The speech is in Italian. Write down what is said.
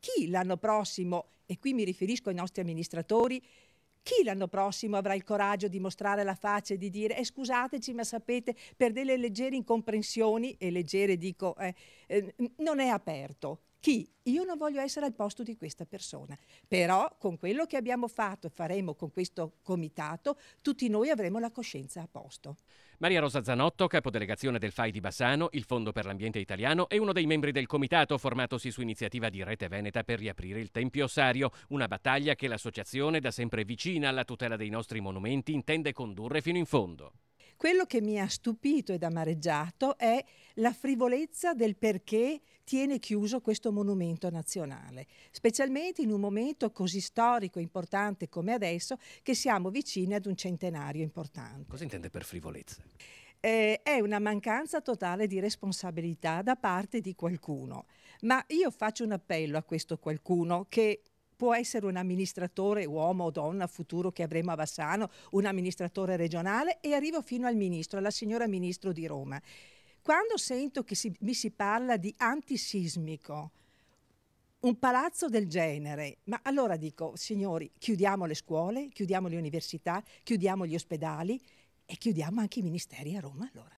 Chi l'anno prossimo, e qui mi riferisco ai nostri amministratori, chi l'anno prossimo avrà il coraggio di mostrare la faccia e di dire eh, scusateci ma sapete per delle leggere incomprensioni, e leggere dico eh, eh, non è aperto, chi io non voglio essere al posto di questa persona, però con quello che abbiamo fatto e faremo con questo comitato, tutti noi avremo la coscienza a posto. Maria Rosa Zanotto, capodelegazione del FAI di Bassano, il Fondo per l'Ambiente Italiano, è uno dei membri del comitato formatosi su iniziativa di Rete Veneta per riaprire il Tempio Sario, una battaglia che l'associazione, da sempre vicina alla tutela dei nostri monumenti, intende condurre fino in fondo. Quello che mi ha stupito ed amareggiato è la frivolezza del perché tiene chiuso questo monumento nazionale, specialmente in un momento così storico e importante come adesso che siamo vicini ad un centenario importante. Cosa intende per frivolezza? Eh, è una mancanza totale di responsabilità da parte di qualcuno. Ma io faccio un appello a questo qualcuno che può essere un amministratore, uomo o donna, futuro che avremo a Bassano, un amministratore regionale e arrivo fino al ministro, alla signora ministro di Roma. Quando sento che si, mi si parla di antisismico, un palazzo del genere. Ma allora dico, signori, chiudiamo le scuole, chiudiamo le università, chiudiamo gli ospedali e chiudiamo anche i ministeri a Roma allora.